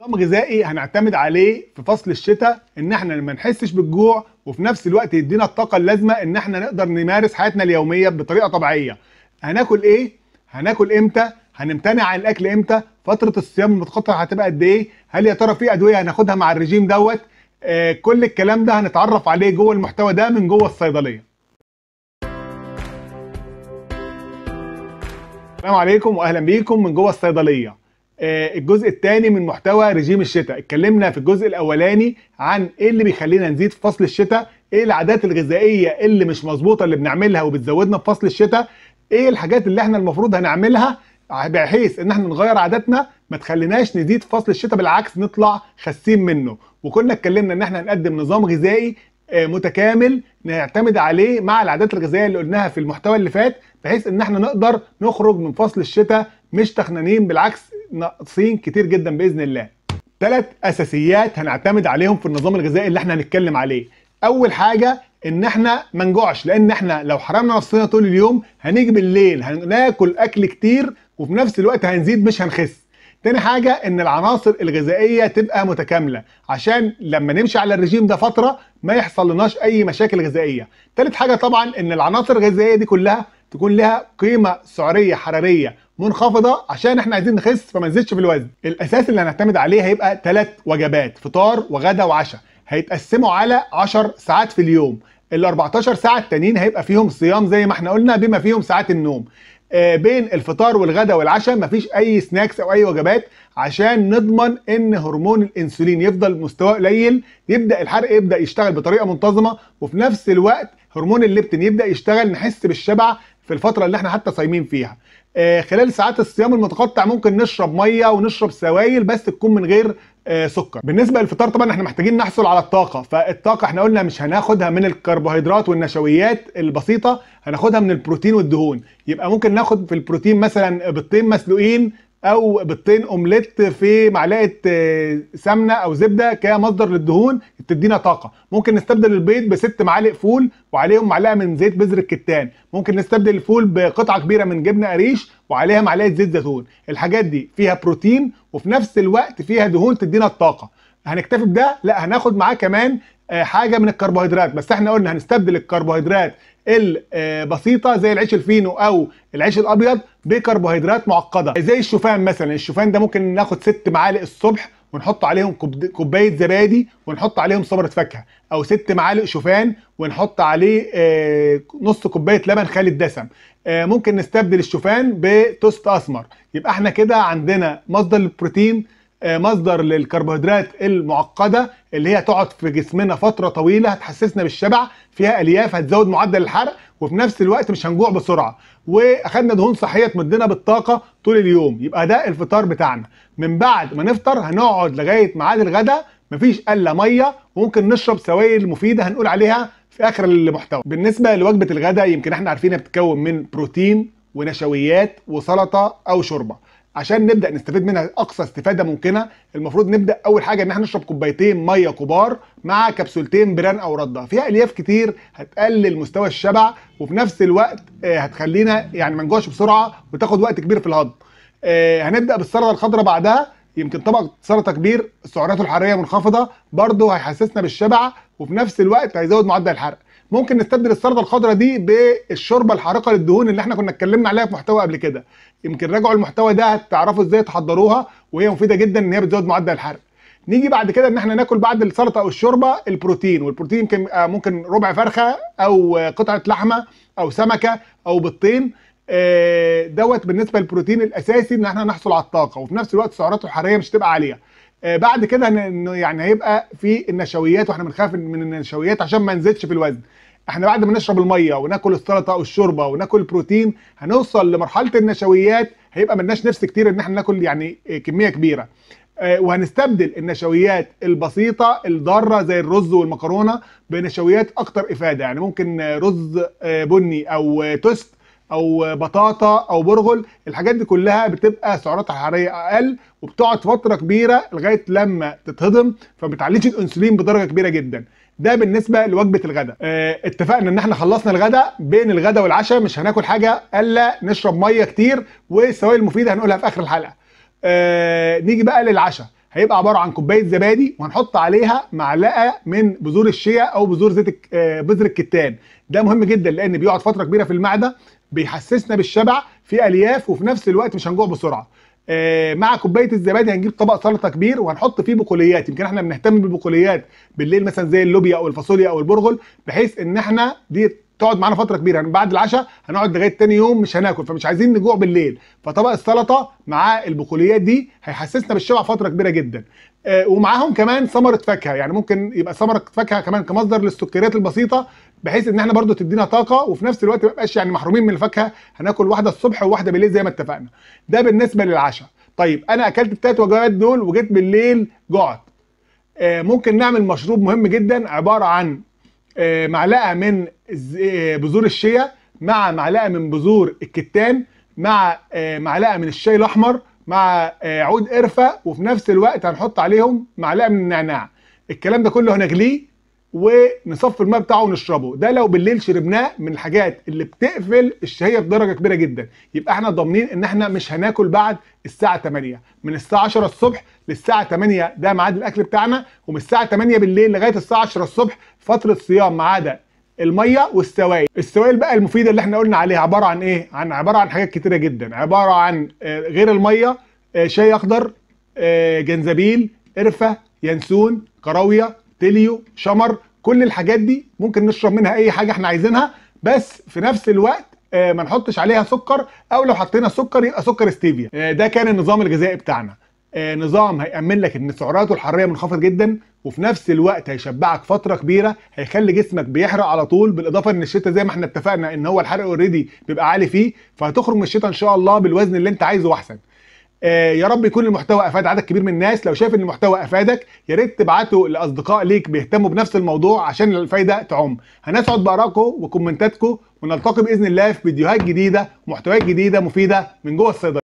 نظام غذائي هنعتمد عليه في فصل الشتاء ان احنا ما نحسش بالجوع وفي نفس الوقت يدينا الطاقه اللازمه ان احنا نقدر نمارس حياتنا اليوميه بطريقه طبيعيه هناكل ايه هناكل امتى هنمتنع عن الاكل امتى فتره الصيام المتقطع هتبقى قد ايه هل يا ترى في ادويه هناخدها مع الرجيم دوت آه كل الكلام ده هنتعرف عليه جوه المحتوى ده من جوه الصيدليه السلام عليكم واهلا بيكم من جوه الصيدليه آه، الجزء الثاني من محتوى رجيم الشتاء اتكلمنا في الجزء الاولاني عن ايه اللي بيخلينا نزيد في فصل الشتاء ايه العادات الغذائيه اللي مش مظبوطه اللي بنعملها وبتزودنا في فصل الشتاء ايه الحاجات اللي احنا المفروض هنعملها بحيث ان احنا نغير عاداتنا ما تخليناش نزيد في فصل الشتاء بالعكس نطلع خاسين منه وكنا اتكلمنا ان احنا نقدم نظام غذائي آه، متكامل نعتمد عليه مع العادات الغذائيه اللي قلناها في المحتوى اللي فات بحيث ان احنا نقدر نخرج من فصل الشتاء مش تخنانين بالعكس ناقصين كتير جدا باذن الله ثلاث اساسيات هنعتمد عليهم في النظام الغذائي اللي احنا هنتكلم عليه اول حاجه ان احنا ما نجوعش لان احنا لو حرمنا نفسنا طول اليوم هنيجي بالليل هناكل اكل كتير وفي نفس الوقت هنزيد مش هنخس تاني حاجة ان العناصر الغذائية تبقى متكاملة عشان لما نمشي على الرجيم ده فترة ما يحصل لناش اي مشاكل غذائية تالت حاجة طبعا ان العناصر الغذائية دي كلها تكون لها قيمه سعريه حراريه منخفضه عشان احنا عايزين نخس فما نزيدش في الوزن الاساس اللي هنعتمد عليه هيبقى ثلاث وجبات فطار وغدا وعشاء هيتقسموا على 10 ساعات في اليوم ال 14 ساعه التانيين هيبقى فيهم صيام زي ما احنا قلنا بما فيهم ساعات النوم آه، بين الفطار والغدا والعشاء مفيش اي سناكس او اي وجبات عشان نضمن ان هرمون الانسولين يفضل مستواه قليل يبدا الحرق يبدا يشتغل بطريقه منتظمه وفي نفس الوقت هرمون الليبتين يبدا يشتغل نحس بالشبع في الفتره اللي احنا حتى صايمين فيها آه، خلال ساعات الصيام المتقطع ممكن نشرب ميه ونشرب سوائل بس تكون من غير آه، سكر بالنسبه للفطار طبعا احنا محتاجين نحصل على الطاقه فالطاقه احنا قلنا مش هناخدها من الكربوهيدرات والنشويات البسيطه هناخدها من البروتين والدهون يبقى ممكن ناخد في البروتين مثلا بيضتين مسلوقين او بيضتين اومليت في معلقه آه، سمنه او زبده كمصدر للدهون بتدينا طاقه ممكن نستبدل البيض بست معالق فول وعليهم معلقه من زيت بذر الكتان ممكن نستبدل الفول بقطعه كبيره من جبنه قريش وعليها معلقه زيت زيتون الحاجات دي فيها بروتين وفي نفس الوقت فيها دهون تدينا الطاقه هنكتفي بده لا هناخد معاه كمان آه، حاجه من الكربوهيدرات بس احنا قلنا هنستبدل الكربوهيدرات البسيطه زي العيش الفينو او العيش الابيض بكربوهيدرات معقده زي الشوفان مثلا الشوفان ده ممكن ناخد ست معالق الصبح ونحط عليهم كوبايه زبادي ونحط عليهم صبره فاكهه او ست معالق شوفان ونحط عليه آه، نص كوبايه لبن خالي الدسم آه، ممكن نستبدل الشوفان بتوست اسمر يبقى احنا كده عندنا مصدر للبروتين آه، مصدر للكربوهيدرات المعقده اللي هي تقعد في جسمنا فتره طويله هتحسسنا بالشبع فيها الياف هتزود معدل الحرق وفي نفس الوقت مش هنجوع بسرعه واخدنا دهون صحيه تمدنا بالطاقه طول اليوم يبقى ده الفطار بتاعنا من بعد ما نفطر هنقعد لغايه ميعاد الغداء مفيش الا ميه وممكن نشرب سوائل مفيده هنقول عليها في اخر المحتوى بالنسبه لوجبه الغداء يمكن احنا عارفينها بتتكون من بروتين ونشويات وسلطه او شوربه عشان نبدا نستفيد منها اقصى استفاده ممكنه المفروض نبدا اول حاجه ان احنا نشرب كوبايتين ميه كبار مع كبسولتين بران او رده فيها الياف كتير هتقلل مستوى الشبع وفي نفس الوقت آه، هتخلينا يعني ما نجوعش بسرعه وتاخد وقت كبير في الهضم آه، هنبدا بالسلطه الخضراء بعدها يمكن طبق سلطه كبير سعراته الحراريه منخفضه برضه هيحسسنا بالشبع وفي نفس الوقت هيزود معدل الحرق ممكن نستبدل السلطه الخضراء دي بالشوربه الحارقه للدهون اللي احنا كنا اتكلمنا عليها في محتوى قبل كده يمكن راجعوا المحتوى ده هتعرفوا ازاي تحضروها وهي مفيده جدا ان هي بتزود معدل الحرق نيجي بعد كده ان احنا ناكل بعد السلطه او الشوربه البروتين والبروتين يمكن آه، ممكن ربع فرخه او آه، قطعه لحمه او سمكه او بطين آه، دوت بالنسبه للبروتين الاساسي ان احنا نحصل على الطاقه وفي نفس الوقت سعراته الحراريه مش تبقى عاليه بعد كده انه يعني هيبقى في النشويات واحنا بنخاف من النشويات عشان ما نزيدش في الوزن احنا بعد ما نشرب الميه وناكل السلطه او الشوربه وناكل البروتين هنوصل لمرحله النشويات هيبقى ملناش نفس كتير ان احنا ناكل يعني كميه كبيره آه، وهنستبدل النشويات البسيطه الضاره زي الرز والمكرونه بنشويات اكتر افاده يعني ممكن رز آه، بني او آه، توست او بطاطا او برغل الحاجات دي كلها بتبقى سعراتها حراريه اقل وبتقعد فتره كبيره لغايه لما تتهضم فبتعليش الانسولين بدرجه كبيره جدا ده بالنسبه لوجبه الغداء اه اتفقنا ان احنا خلصنا الغداء بين الغداء والعشاء مش هناكل حاجه الا نشرب ميه كتير والسوائل المفيده هنقولها في اخر الحلقه اه نيجي بقى للعشاء هيبقى عباره عن كوبايه زبادي وهنحط عليها معلقه من بذور الشيا او بذور زيت آه، بذر الكتان ده مهم جدا لان بيقعد فتره كبيره في المعده بيحسسنا بالشبع في الياف وفي نفس الوقت مش هنجوع بسرعه آه، مع كوبايه الزبادي هنجيب طبق سلطه كبير وهنحط فيه بقوليات يمكن احنا بنهتم بالبقوليات بالليل مثلا زي اللوبيا او الفاصوليا او البرغل بحيث ان احنا دي تقعد معانا فتره كبيره يعني بعد العشاء هنقعد لغايه تاني يوم مش هناكل فمش عايزين نجوع بالليل فطبق السلطه مع البقوليات دي هيحسسنا بالشبع فتره كبيره جدا آه، ومعاهم كمان ثمره فاكهه يعني ممكن يبقى ثمره فاكهه كمان كمصدر للسكريات البسيطه بحيث ان احنا برضو تدينا طاقه وفي نفس الوقت ما نبقاش يعني محرومين من الفاكهه هناكل واحده الصبح وواحده بالليل زي ما اتفقنا ده بالنسبه للعشاء طيب انا اكلت الثلاث وجبات دول وجيت بالليل جعت آه ممكن نعمل مشروب مهم جدا عباره عن آه معلقه من آه، بذور الشيا مع معلقه من بذور الكتان مع آه معلقه من الشاي الاحمر مع آه، عود قرفه وفي نفس الوقت هنحط عليهم معلقه من النعناع الكلام ده كله هنغليه ونصفي الماء بتاعه ونشربه ده لو بالليل شربناه من الحاجات اللي بتقفل الشهيه بدرجه كبيره جدا يبقى احنا ضامنين ان احنا مش هناكل بعد الساعه 8 من الساعه 10 الصبح للساعه 8 ده ميعاد الاكل بتاعنا ومن الساعه 8 بالليل لغايه الساعه 10 الصبح فتره صيام ما عدا الميه والسوائل السوائل بقى المفيده اللي احنا قلنا عليها عباره عن ايه عن عباره عن حاجات كتيره جدا عباره عن آه، غير الميه آه، شاي اخضر آه، جنزبيل قرفه ينسون كراويه تليو شمر كل الحاجات دي ممكن نشرب منها اي حاجه احنا عايزينها بس في نفس الوقت آه، ما نحطش عليها سكر او لو حطينا سكر يبقى سكر ستيفيا آه، ده كان النظام الغذائي بتاعنا آه، نظام هيأمن لك ان سعراته الحراريه منخفض جدا وفي نفس الوقت هيشبعك فتره كبيره هيخلي جسمك بيحرق على طول بالاضافه ان الشتاء زي ما احنا اتفقنا ان هو الحرق اوريدي بيبقى عالي فيه فهتخرج من الشتاء ان شاء الله بالوزن اللي انت عايزه واحسن آه، يا رب يكون المحتوى افاد عدد كبير من الناس لو شايف ان المحتوى افادك يا ريت تبعته لاصدقاء ليك بيهتموا بنفس الموضوع عشان الفايده تعم هنسعد بارائكم وكومنتاتكم ونلتقي باذن الله في فيديوهات جديده ومحتويات جديده مفيده من جوه الصيدليه